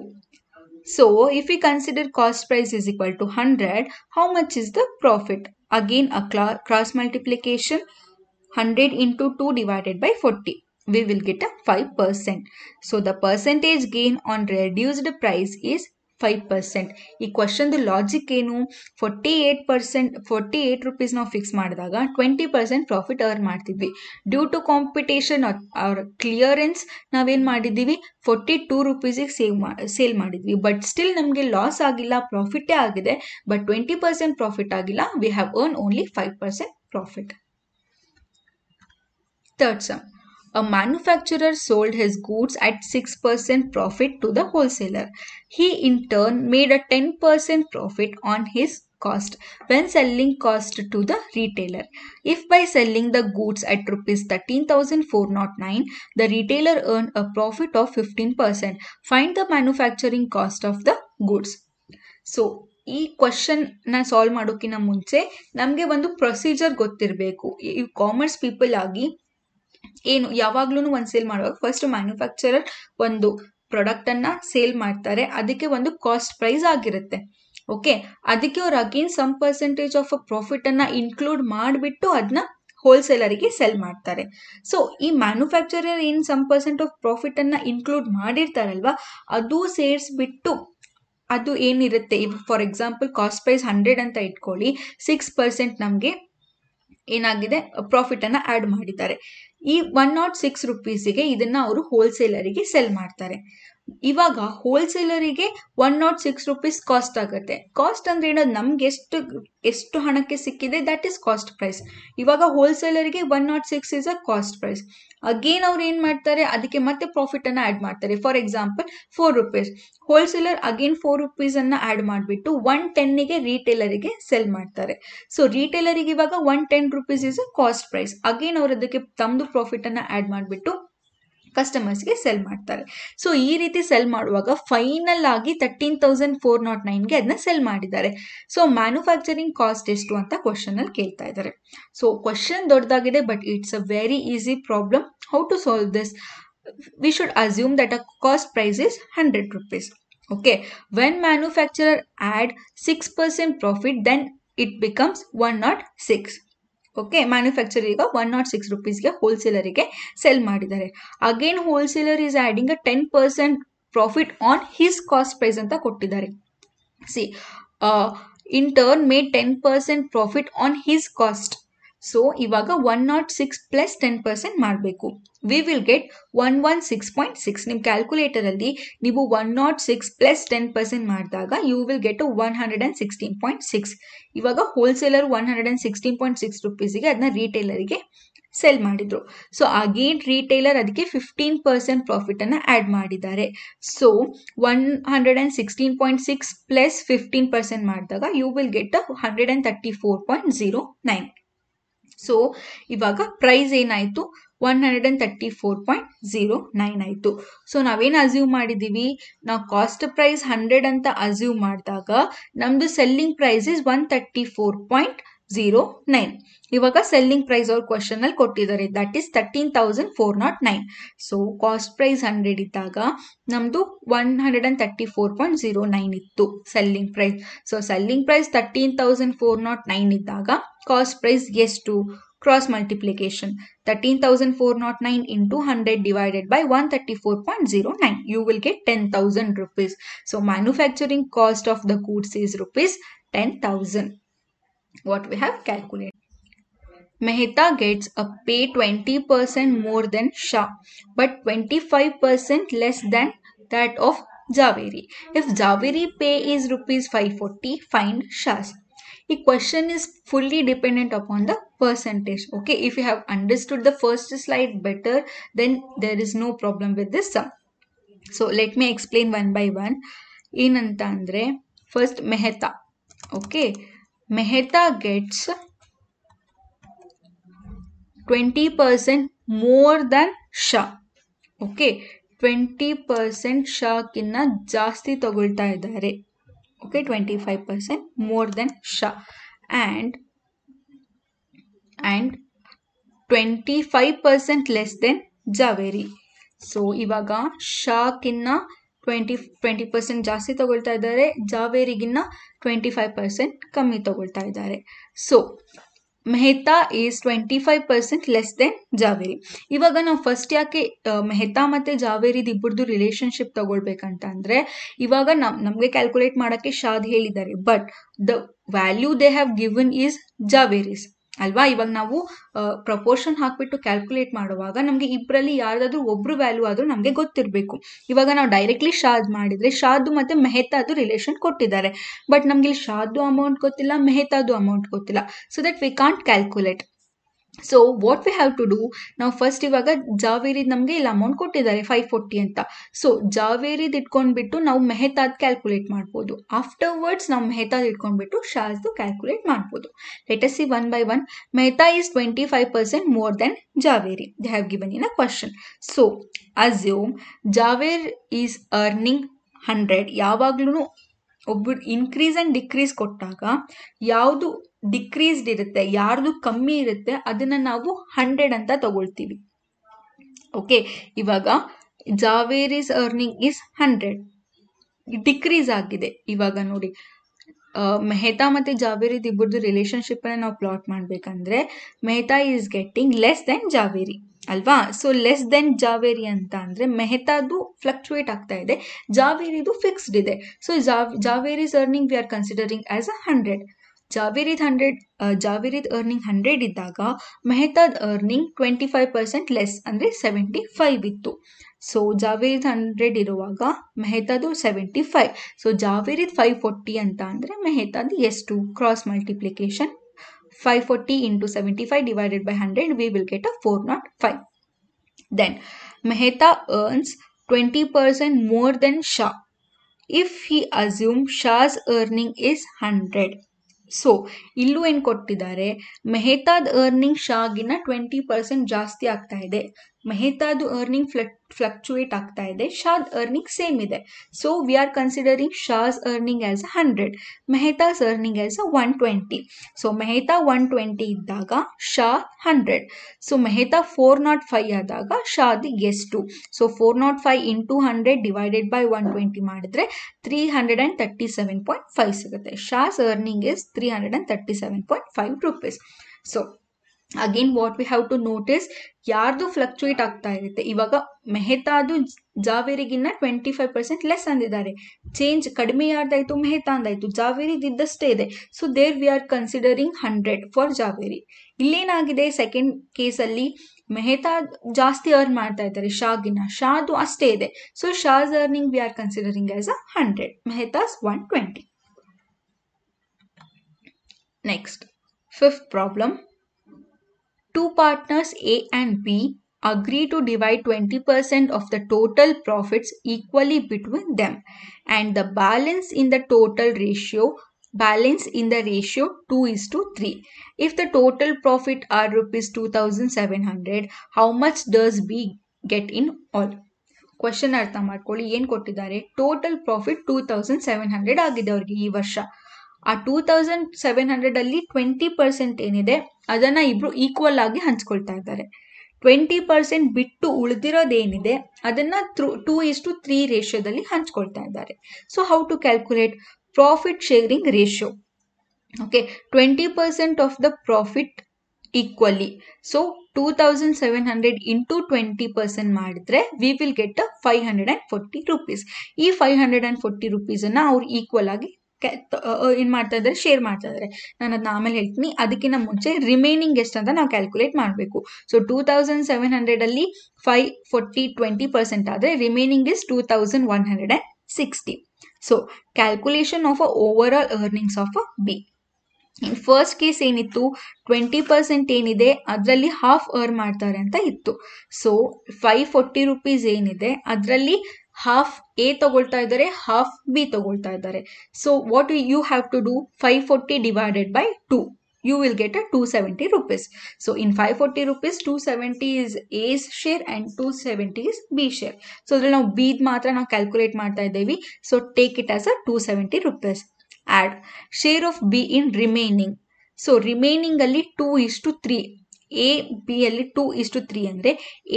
so if you consider cost price is equal to hundred how much is the profit Again a cross multiplication 100 into 2 divided by 40. We will get a 5%. So the percentage gain on reduced price is five percent ಈ ಕ್ವಶನ್ದು logic ಏನು forty eight percent forty eight rupees ನಾವು fix ಮಾಡಿದಾಗ twenty percent profit earn ಮಾಡ್ತಿದ್ವಿ due to competition ಅವ್ರ clearance ನಾವೇನು ಮಾಡಿದ್ದೀವಿ forty two ರುಪೀಸಿಗೆ ಸೇವ್ ಮಾ ಸೇಲ್ ಮಾಡಿದ್ವಿ ಬಟ್ ಸ್ಟಿಲ್ ನಮಗೆ ಲಾಸ್ ಆಗಿಲ್ಲ ಪ್ರಾಫಿಟ್ಟೇ ಆಗಿದೆ ಬಟ್ ಟ್ವೆಂಟಿ ಪರ್ಸೆಂಟ್ ಪ್ರಾಫಿಟ್ ಆಗಿಲ್ಲ we have earn only five percent profit third sum A manufacturer sold his goods at 6% profit to the wholesaler. He in turn made a 10% profit on his cost when selling cost to the retailer. If by selling the goods at rupees 13,409, the retailer earned a profit of 15%. Find the manufacturing cost of the goods. So, ಈ ಕ್ವಶನ್ನ solve ಮಾಡೋಕ್ಕಿಂತ ಮುಂಚೆ ನಮಗೆ ಒಂದು procedure ಗೊತ್ತಿರಬೇಕು e commerce people ಆಗಿ ಏನು ಯಾವಾಗ್ಲೂ ಒಂದು ಸೇಲ್ ಮಾಡುವಾಗ ಫಸ್ಟ್ ಮ್ಯಾನುಫ್ಯಾಕ್ಚರರ್ ಒಂದು ಪ್ರಾಡಕ್ಟನ್ನು ಸೇಲ್ ಮಾಡ್ತಾರೆ ಅದಕ್ಕೆ ಒಂದು ಕಾಸ್ಟ್ ಪ್ರೈಸ್ ಆಗಿರುತ್ತೆ ಓಕೆ ಅದಕ್ಕೆ ಅವ್ರು again some percentage of profit ಪ್ರಾಫಿಟನ್ನು ಇನ್ಕ್ಲೂಡ್ ಮಾಡಿಬಿಟ್ಟು ಅದನ್ನ ಹೋಲ್ಸೇಲರಿಗೆ ಸೆಲ್ ಮಾಡ್ತಾರೆ ಸೊ ಈ ಮ್ಯಾನುಫ್ಯಾಕ್ಚರರ್ ಏನು ಸಮ್ ಪರ್ಸೆಂಟ್ ಆಫ್ ಪ್ರಾಫಿಟನ್ನು ಇನ್ಕ್ಲೂಡ್ ಮಾಡಿರ್ತಾರಲ್ವ ಅದು ಸೇರಿಸ್ಬಿಟ್ಟು ಅದು ಏನಿರುತ್ತೆ ಇವ್ for example cost price hundred ಅಂತ ಇಟ್ಕೊಳ್ಳಿ ಸಿಕ್ಸ್ ಪರ್ಸೆಂಟ್ ನಮಗೆ ಏನಾಗಿದೆ ಪ್ರಾಫಿಟನ್ನು ಆ್ಯಡ್ ಮಾಡಿದ್ದಾರೆ ಈ ಒನ್ ನಾಟ್ ಸಿಕ್ಸ್ ರುಪೀಸಿಗೆ ಇದನ್ನು ಅವರು ಹೋಲ್ಸೇಲರಿಗೆ ಸೆಲ್ ಮಾಡ್ತಾರೆ ಇವಾಗ ಹೋಲ್ಸೇಲರಿಗೆ one naught six rupees cost ಆಗುತ್ತೆ ಕಾಸ್ಟ್ ಅಂದ್ರೆ ಏನೋ ನಮ್ಗೆ ಎಷ್ಟು ಎಷ್ಟು ಹಣಕ್ಕೆ ಸಿಕ್ಕಿದೆ ದಟ್ ಇಸ್ ಕಾಸ್ಟ್ ಪ್ರೈಸ್ ಇವಾಗ ಹೋಲ್ಸೇಲರಿಗೆ one naught six is a cost price again ಅವ್ರು ಏನ್ ಮಾಡ್ತಾರೆ ಅದಕ್ಕೆ ಮತ್ತೆ ಪ್ರಾಫಿಟ್ ಅನ್ನ ಆಡ್ ಮಾಡ್ತಾರೆ for example four rupees wholesaler again four rupees ಅನ್ನ ಆಡ್ ಮಾಡಿಬಿಟ್ಟು ಒನ್ ಟೆನ್ನಿಗೆ ರೀಟೇಲರಿಗೆ ಸೆಲ್ ಮಾಡ್ತಾರೆ ಸೊ ರೀಟೇಲರಿಗೆ ಇವಾಗ one ten rupees is a cost price again ಅವ್ರು ಅದಕ್ಕೆ ತಮ್ಮದು ಅನ್ನ ಆಡ್ ಮಾಡಿಬಿಟ್ಟು ಕಸ್ಟಮರ್ಸ್ಗೆ ಸೆಲ್ ಮಾಡ್ತಾರೆ ಸೊ ಈ ರೀತಿ ಸೆಲ್ ಮಾಡುವಾಗ ಫೈನಲ್ ಆಗಿ ತರ್ಟೀನ್ ತೌಸಂಡ್ ಫೋರ್ ನಾಟ್ ನೈನ್ಗೆ ಅದನ್ನ ಸೆಲ್ ಮಾಡಿದ್ದಾರೆ ಸೊ ಮ್ಯಾನುಫ್ಯಾಕ್ಚರಿಂಗ್ ಕಾಸ್ಟ್ ಎಷ್ಟು ಅಂತ ಕ್ವಶನ್ ಅಲ್ಲಿ ಕೇಳ್ತಾ ಇದ್ದಾರೆ ಸೊ ಕ್ವಶನ್ ದೊಡ್ಡದಾಗಿದೆ but it's a very easy problem how to solve this we should assume that a cost price is hundred rupees okay when manufacturer add six percent profit then it becomes one naught six okay manufacture ಈಗ one naught six ರುಪೀಸ್ಗೆ ಹೋಲ್ಸೇಲರಿಗೆ sell ಮಾಡಿದ್ದಾರೆ again wholesaler is adding a ten percent profit on his cost price ಅಂತ ಕೊಟ್ಟಿದ್ದಾರೆ see in turn made ten percent profit on his cost so ಇವಾಗ one naught six plus ten percent ಮಾಡಬೇಕು we will get one one six point six ನಿಮ್ಮ ಕ್ಯಾಲ್ಕುಲೇಟರಲ್ಲಿ ನೀವು one naught six plus ten percent ಮಾಡಿದಾಗ you will get one hundred and sixteen point six ಇವಾಗ wholesaler one hundred and sixteen point six ರುಪೀಸಿಗೆ ಅದನ್ನ ರೀಟೇಲರಿಗೆ sell ಮಾಡಿದರು so again retailer ಅದಕ್ಕೆ ಫಿಫ್ಟೀನ್ ಪರ್ಸೆಂಟ್ ಪ್ರಾಫಿಟನ್ನು ಆ್ಯಡ್ ಮಾಡಿದ್ದಾರೆ so one hundred and sixteen point six plus fifteen percent ಮಾಡಿದಾಗ you will get hundred and thirty four point zero nine so ಇವಾಗ price ಏನಾಯಿತು one hundred and thirty four point zero nine ಆಯಿತು so ನಾವೇನು assume ಮಾಡಿದ್ದೀವಿ ನಾವು cost price hundred ಅಂತ assume ಮಾಡಿದಾಗ ನಮ್ದು selling price is one thirty four point zero nine ಇವಾಗ ಸೆಲ್ಲಿಂಗ್ ಪ್ರೈಸ್ ಅವ್ರ ಕ್ವಶನ್ ಅಲ್ಲಿ ಕೊಟ್ಟಿದ್ದಾರೆ that is thirteen thousand four naught nine so cost price hundred ಇದ್ದಾಗ ನಮ್ದು one hundred and thirty four point zero nine ಇತ್ತು selling price so selling price thirteen thousand four naught nine ಇದ್ದಾಗ cost price ಎಷ್ಟು cross multiplication thirteen thousand four naught nine into hundred divided by one thirty four point zero nine you will get ten thousand rupees so manufacturing cost of the goods is rupees ten thousand what we have calculated. Mehta gets a pay 20% more than Shah but 25% less than that of Javeri. If Javeri pay is rupees 540, find Shah's. The question is fully dependent upon the percentage. Okay, if you have understood the first slide better, then there is no problem with this sum. So let me explain one by one. In Antandre, first Mehta Okay, Mehta twenty percent more than Shah. Okay twenty percent ಶಾಕಿನ್ನ ಜಾಸ್ತಿ ತಗೊಳ್ತಾ ಇದ್ದಾರೆ okay twenty five percent more than Shah and and twenty five percent less than Javeri so ಇವಾಗ ಶಾಕಿನ್ನ twenty twenty percent ಜಾಸ್ತಿ ತಗೊಳ್ತಾ ಇದ್ದಾರೆ ಜಾವೇರಿಗಿನ್ನ twenty five percent ಕಮ್ಮಿ ತಗೊಳ್ತಾ ಇದ್ದಾರೆ so Mehta is twenty five percent less than Javeri ಇವಾಗ ನಾವು ಫಸ್ಟ್ ಯಾಕೆ ಮೆಹ್ತಾ ಮತ್ತು ಜಾವೇರಿದು ಇಬ್ಬರದು ರಿಲೇಷನ್ಶಿಪ್ ತಗೊಳ್ಬೇಕಂತ ಅಂದರೆ ಇವಾಗ ನಮ್ ನಮಗೆ ಕ್ಯಾಲ್ಕುಲೇಟ್ ಮಾಡೋಕ್ಕೆ ಶಾದ್ ಹೇಳಿದ್ದಾರೆ but the value they have given is Javeri's ಅಲ್ವಾ ಇವಾಗ ನಾವು ಪ್ರಪೋರ್ಷನ್ ಹಾಕ್ಬಿಟ್ಟು ಕ್ಯಾಲ್ಕುಲೇಟ್ ಮಾಡುವಾಗ ನಮಗೆ ಇಬ್ಬರಲ್ಲಿ ಯಾರ್ದಾದ್ರೂ ಒಬ್ರು ವ್ಯಾಲ್ಯೂ ಆದರೂ ನಮಗೆ ಗೊತ್ತಿರಬೇಕು ಇವಾಗ ನಾವು ಡೈರೆಕ್ಟ್ಲಿ ಶಾದ್ ಮಾಡಿದ್ರೆ ಶಾದ್ ಮತ್ತು ಮೆಹತಾದು ರಿಲೇಷನ್ ಕೊಟ್ಟಿದ್ದಾರೆ ಬಟ್ ನಮಗೆ ಇಲ್ಲಿ ಶಾದು ಅಮೌಂಟ್ ಗೊತ್ತಿಲ್ಲ ಮೆಹತಾದು ಅಮೌಂಟ್ ಗೊತ್ತಿಲ್ಲ so that we can't calculate so what we have to do ನಾವು ಫಸ್ಟ್ ಇವಾಗ ಜಾವೇರಿದು ನಮಗೆ ಇಲ್ಲಿ ಅಮೌಂಟ್ ಕೊಟ್ಟಿದ್ದಾರೆ ಫೈವ್ ಫೋರ್ಟಿ ಅಂತ ಸೊ ಜಾವೇರಿದು ಇಟ್ಕೊಂಡ್ಬಿಟ್ಟು ನಾವು ಮೆಹತಾದ್ ಕ್ಯಾಲ್ಕುಲೇಟ್ ಮಾಡ್ಬೋದು ಆಫ್ಟರ್ ವರ್ಡ್ಸ್ ನಾವು ಮೆಹತಾದ್ ಇಟ್ಕೊಂಡ್ಬಿಟ್ಟು ಶಾಸ್ದು ಕ್ಯಾಲ್ಕುಲೇಟ್ ಮಾಡ್ಬೋದು let us see one by one Mehta is twenty five percent more than Javeri they have given in a question so assume Javeri is earning hundred ಯಾವಾಗ್ಲೂ ಒಬ್ಬರು ಇನ್ಕ್ರೀಸ್ ಆ್ಯಂಡ್ ಡಿಕ್ರೀಸ್ ಕೊಟ್ಟಾಗ ಯಾವುದು ಡಿಕ್ರೀಸ್ಡ್ ಇರುತ್ತೆ ಯಾರ್ದು ಕಮ್ಮಿ ಇರುತ್ತೆ ಅದನ್ನು ನಾವು ಹಂಡ್ರೆಡ್ ಅಂತ ತಗೊಳ್ತೀವಿ ಓಕೆ ಇವಾಗ Javeri's earning is hundred decrease ಆಗಿದೆ ಇವಾಗ ನೋಡಿ ಮೆಹ್ತಾ ಮತ್ತು ಜಾವೇರಿ ಇಬ್ಬರದು ರಿಲೇಷನ್ಶಿಪ್ಪನ್ನು ನಾವು ಪ್ಲಾಟ್ ಮಾಡಬೇಕಂದ್ರೆ Mehta is getting less than Javeri ಅಲ್ವಾ ಸೊ ಲೆಸ್ ದೆನ್ ಜಾವೇರಿ ಅಂತ ಅಂದರೆ ಮೆಹತಾದು ಫ್ಲಕ್ಚುಯೇಟ್ ಆಗ್ತಾ ಇದೆ ಜಾವೇರಿದು ಫಿಕ್ಸ್ಡ್ ಇದೆ ಸೊ ಜಾವ್ Javeri's earning we are considering as a hundred जावीरित 100 जावीरित अर्निंग 100 ಇದ್ದಾಗ મહેತಾд અર્નિંગ 25% less એટલે 75 ಇತ್ತು ಸೋ 자वीर 100 ಇರುವಾಗ મહેತಾド 75 ಸೋ 자वीरित 540 ಅಂತ ಅಂದ್ರೆ મહેತಾది ಎಷ್ಟು cross multiplication 540 * 75 / 100 we will get 405 then Mehta earns 20% more than Shah if he assume Shah's earning is 100 so ಇಲ್ಲೂ ಏನ್ ಕೊಟ್ಟಿದ್ದಾರೆ ಮೆಹತಾದ್ ಅರ್ನಿಂಗ್ ಶಾಗಿನ ಟ್ವೆಂಟಿ ಪರ್ಸೆಂಟ್ ಜಾಸ್ತಿ ಆಗ್ತಾ ಇದೆ ಮೆಹ್ತಾದು ಅರ್ನಿಂಗ್ ಫ್ಲಕ್ ಫ್ಲಕ್ಚುಯೇಟ್ ಆಗ್ತಾ ಇದೆ ಶಾದ್ ಅರ್ನಿಂಗ್ ಸೇಮ್ ಇದೆ so we are considering Shah's earning as a hundred Mehta's earning as a one twenty so Mehta one twenty ಇದ್ದಾಗ Shah hundred so Mehta four nought five ಆದಾಗ ಶಾದ್ ಎಷ್ಟು so four nought five into hundred divided by one twenty ಮಾಡಿದ್ರೆ three hundred and thirty seven point five ಸಿಗುತ್ತೆ Shah's earning is three hundred and thirty seven point five rupees so again what we have to notice ಯಾರ್ದು fluctuate ಆಗ್ತಾ ಇರುತ್ತೆ ಇವಾಗ ಮೆಹತಾದು ಜಾವೇರಿಗಿನ್ನ twenty five percent less ಅಂದಿದ್ದಾರೆ change ಕಡಿಮೆ ಯಾರ್ದಾಯಿತು ಮೆಹ್ತಾ ಅಂದಾಯಿತು ಜಾವೇರಿದಿದ್ದಷ್ಟೇ ಇದೆ so there we are considering hundred for Javeri ಇಲ್ಲೇನಾಗಿದೆ ಸೆಕೆಂಡ್ ಕೇಸಲ್ಲಿ ಮೆಹ್ತಾ ಜಾಸ್ತಿ ಅರ್ನ್ ಮಾಡ್ತಾ ಇದ್ದಾರೆ ಶಾಗಿನ ಶಾದು ಅಷ್ಟೇ ಇದೆ so Shah's earning we are considering as a hundred Mehta's one twenty next fifth problem two partners A and B agree to divide 20% of the total profits equally between them and the balance in the total ratio balance in the ratio 2 is to 3. If the total profit are rupees 2700 how much does B get in all? Question ಅರ್ಥ ಮಾಡ್ಕೊಳ್ಳಿ ಏನು ಕೊಟ್ಟಿದ್ದಾರೆ total profit two thousand seven hundred ಆ two thousand seven ಹಂಡ್ರೆಡಲ್ಲಿ twenty percent ಏನಿದೆ ಅದನ್ನು ಇಬ್ಬರು equal ಆಗಿ ಹಂಚ್ಕೊಳ್ತಾ ಇದ್ದಾರೆ ಟ್ವೆಂಟಿ ಪರ್ಸೆಂಟ್ ಬಿಟ್ಟು ಉಳಿದಿರೋದೇನಿದೆ ಅದನ್ನು through two is to three ರೇಷಿಯೋದಲ್ಲಿ ಹಂಚ್ಕೊಳ್ತಾ ಇದ್ದಾರೆ so how to calculate profit sharing ratio okay twenty percent of the profit equally so two thousand seven hundred into twenty percent ಮಾಡಿದ್ರೆ we will get five hundred and forty rupees ಈ five hundred and forty ರುಪೀಸನ್ನು ಅವ್ರು equal ಆಗಿ ಏನು ಮಾಡ್ತಾ ಇದ್ದಾರೆ share ಮಾಡ್ತಾ ಇದ್ದಾರೆ ನಾನು ಅದನ್ನ ಆಮೇಲೆ ಹೇಳ್ತೀನಿ ಅದಕ್ಕಿಂತ ಮುಂಚೆ ರಿಮೈನಿಂಗ್ ಎಷ್ಟು ಅಂತ ನಾವು ಕ್ಯಾಲ್ಕುಲೇಟ್ ಮಾಡಬೇಕು ಸೊ ಟೂ ತೌಸಂಡ್ ಸೆವೆನ್ ಹಂಡ್ರೆಡಲ್ಲಿ ಫೈವ್ ಫೋರ್ಟಿ ಟ್ವೆಂಟಿ ಪರ್ಸೆಂಟ್ ಆದರೆ remaining is two thousand one hundred and sixty so calculation of a overall earnings of A B first case ಏನಿತ್ತು ಟ್ವೆಂಟಿ ಪರ್ಸೆಂಟ್ ಏನಿದೆ ಅದರಲ್ಲಿ half earn ಮಾಡ್ತಾರೆ ಅಂತ ಇತ್ತು so five forty rupees ಏನಿದೆ ಅದರಲ್ಲಿ half A tagolta idare half B ತಗೊಳ್ತಾ ಇದ್ದಾರೆ So, what you you have to do? 540 divided by 2. you will get a 270 rupees. So in 540 rupees, 270 is A's share and 270 is B share. So now B matra now calculate marta devi. So take it as a 270 rupees. Add share of B in remaining. So remaining alli 2 is to 3. A B ಅಲ್ಲಿ two to three ಅಂದರೆ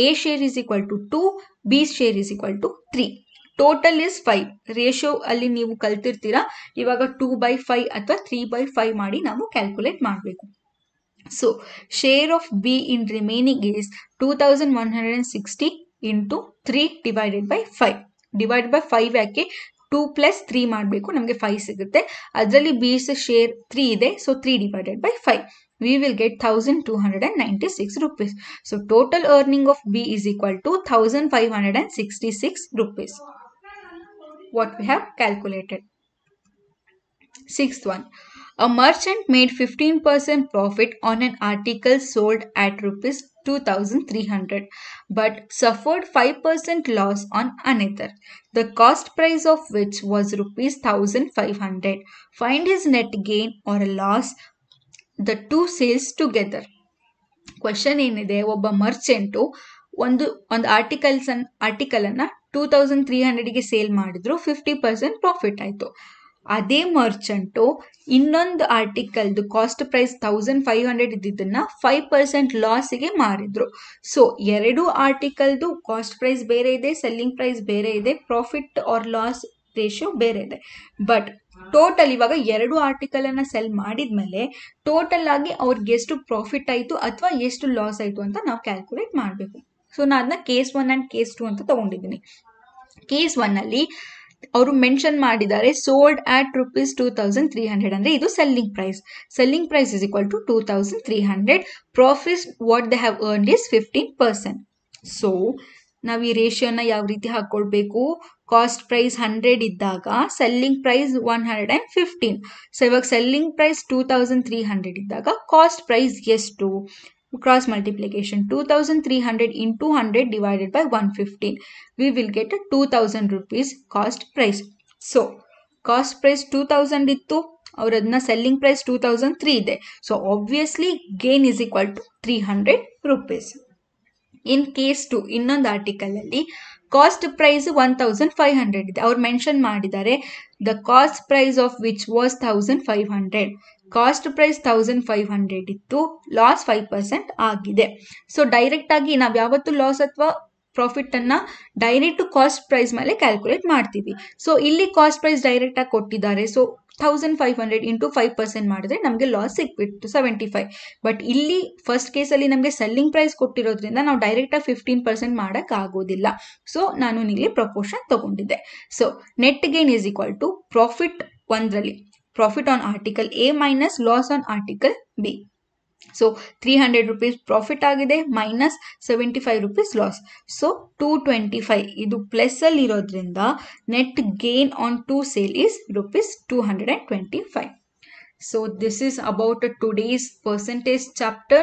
A share is equal to two B share is equal to three total is five ratio ಅಲ್ಲಿ ನೀವು ಕಲ್ತಿರ್ತೀರಾ ಇವಾಗ two by five ಅಥವಾ three by five ಮಾಡಿ ನಾವು calculate ಮಾಡಬೇಕು so share of B in remaining is two thousand one hundred and sixty into three divided by five divide by five ಯಾಕೆ two plus three ಮಾಡಬೇಕು ನಮಗೆ five ಸಿಗುತ್ತೆ ಅದರಲ್ಲಿ B share three ಇದೆ so three divided by five we will get 1296 rupees. So total earning of B is equal to 1566 rupees. What we have calculated. Sixth one. A merchant made 15% profit on an article sold at rupees 2300 but suffered 5% loss on another, the cost price of which was rupees 1500. Find his net gain or loss the two sales together question ಏನಿದೆ ಒಬ್ಬ merchant ಒಂದು ಒಂದು articles ಅನ್ ಆರ್ಟಿಕಲನ್ನು two thousand three ಹಂಡ್ರೆಡ್ಗೆ sale ಮಾಡಿದ್ರು fifty percent profit ಆಯಿತು ಅದೇ ಮರ್ಚೆಂಟು ಇನ್ನೊಂದು ಆರ್ಟಿಕಲ್ದು cost price thousand five hundred ಇದ್ದಿದ್ದನ್ನು ಫೈವ್ ಪರ್ಸೆಂಟ್ ಲಾಸಿಗೆ ಮಾರಿದ್ರು ಸೊ ಎರಡು ಆರ್ಟಿಕಲ್ದು ಕಾಸ್ಟ್ ಪ್ರೈಸ್ ಬೇರೆ ಇದೆ ಸೆಲ್ಲಿಂಗ್ ಪ್ರೈಸ್ ಬೇರೆ ಇದೆ ಪ್ರಾಫಿಟ್ ಆರ್ ಲಾಸ್ ರೇಷಿಯೋ ಬೇರೆ ಇದೆ ಬಟ್ ಟೋಟಲ್ ಇವಾಗ ಎರಡು ಆರ್ಟಿಕಲ್ ಅನ್ನ ಸೆಲ್ ಮಾಡಿದ್ಮೇಲೆ ಟೋಟಲ್ ಆಗಿ ಅವ್ರಿಗೆ ಎಷ್ಟು ಪ್ರಾಫಿಟ್ ಆಯಿತು ಅಥವಾ ಎಷ್ಟು ಲಾಸ್ ಆಯಿತು ಅಂತ ನಾವು ಕ್ಯಾಲ್ಕುಲೇಟ್ ಮಾಡಬೇಕು ಸೊ ನಾನು ಅದನ್ನ case one and case two ಅಂತ ತಗೊಂಡಿದ್ದೀನಿ ಕೇಸ್ ಒನ್ನಲ್ಲಿ ಅವರು ಮೆನ್ಷನ್ ಮಾಡಿದ್ದಾರೆ sold at rupees two thousand three hundred ಅಂದ್ರೆ ಇದು selling price selling price is equal to two thousand three hundred profit what they have earn is fifteen percent so ನಾವು ಈ ರೇಷಿಯೋನ ಯಾವ ರೀತಿ ಹಾಕ್ಕೊಳ್ಬೇಕು ಕಾಸ್ಟ್ ಪ್ರೈಸ್ ಹಂಡ್ರೆಡ್ ಇದ್ದಾಗ selling price one hundred and fifteen so ಇವಾಗ selling price two thousand three hundred ಇದ್ದಾಗ cost price ಎಷ್ಟು cross multiplication two thousand three hundred into hundred divided by one fifteen we will get two thousand rupees cost price so cost price two thousand ಇತ್ತು ಅವ್ರ ಅದನ್ನ selling price two thousand three ಇದೆ so obviously gain is equal to three hundred rupees in case two ಇನ್ನೊಂದು article ಅಲ್ಲಿ cost price one thousand five hundred ಇದೆ ಅವ್ರು mention ಮಾಡಿದ್ದಾರೆ the cost price of which was thousand five hundred cost price thousand five hundred ಇತ್ತು loss five percent ಆಗಿದೆ so direct ಆಗಿ ನಾವು ಯಾವತ್ತು ಲಾಸ್ ಅಥವಾ ಪ್ರಾಫಿಟ್ ಅನ್ನ ಡೈರೆಕ್ಟ್ ಕಾಸ್ಟ್ ಪ್ರೈಸ್ ಮೇಲೆ ಕ್ಯಾಲ್ಕುಲೇಟ್ ಮಾಡ್ತೀವಿ ಸೊ ಇಲ್ಲಿ ಕಾಸ್ಟ್ ಪ್ರೈಸ್ ಡೈರೆಕ್ಟ್ ಆಗಿ ಕೊಟ್ಟಿದ್ದಾರೆ so thousand five hundred into five percent ಮಾಡಿದ್ರೆ ನಮಗೆ ಲಾಸ್ ಸಿಕ್ಬಿಟ್ಟು ಸೆವೆಂಟಿ ಫೈವ್ ಬಟ್ ಇಲ್ಲಿ ಫಸ್ಟ್ ಕೇಸಲ್ಲಿ ನಮಗೆ ಸೆಲ್ಲಿಂಗ್ ಪ್ರೈಸ್ ಕೊಟ್ಟಿರೋದ್ರಿಂದ ನಾವು ಡೈರೆಕ್ಟಾಗಿ ಫಿಫ್ಟೀನ್ ಪರ್ಸೆಂಟ್ ಮಾಡೋಕ್ಕಾಗೋದಿಲ್ಲ ಸೊ ನಾನು ಇಲ್ಲಿ ಪ್ರಪೋರ್ಷನ್ ತಗೊಂಡಿದ್ದೆ so net gain is equal to profit ಒಂದರಲ್ಲಿ profit on article A minus loss on article B So three hundred rupees profit agide minus seventy five rupees loss. So two twenty five. Loss so two twenty five ಇದು ಪ್ಲಸ್ಸಲ್ಲಿ ಇರೋದ್ರಿಂದ net gain on so this is about today's percentage chapter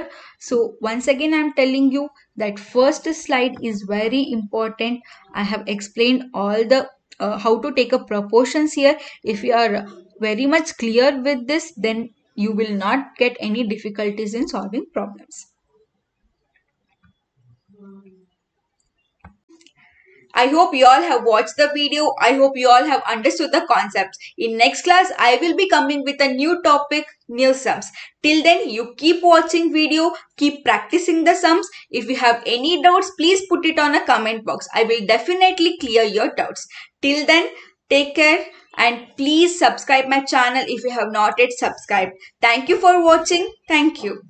so once again i'm telling you that first slide is very important i have explained all the uh, how to take a proportions here if you are very much clear with this then you will not get any difficulties in solving problems. I hope you all have watched the video. I hope you all have understood the concepts. In next class, I will be coming with a new topic, new sums. Till then, you keep watching video, keep practicing the sums. If you have any doubts, please put it on a comment box. I will definitely clear your doubts. Till then, take care and please subscribe my channel if you have not yet subscribed. Thank you for watching. Thank you.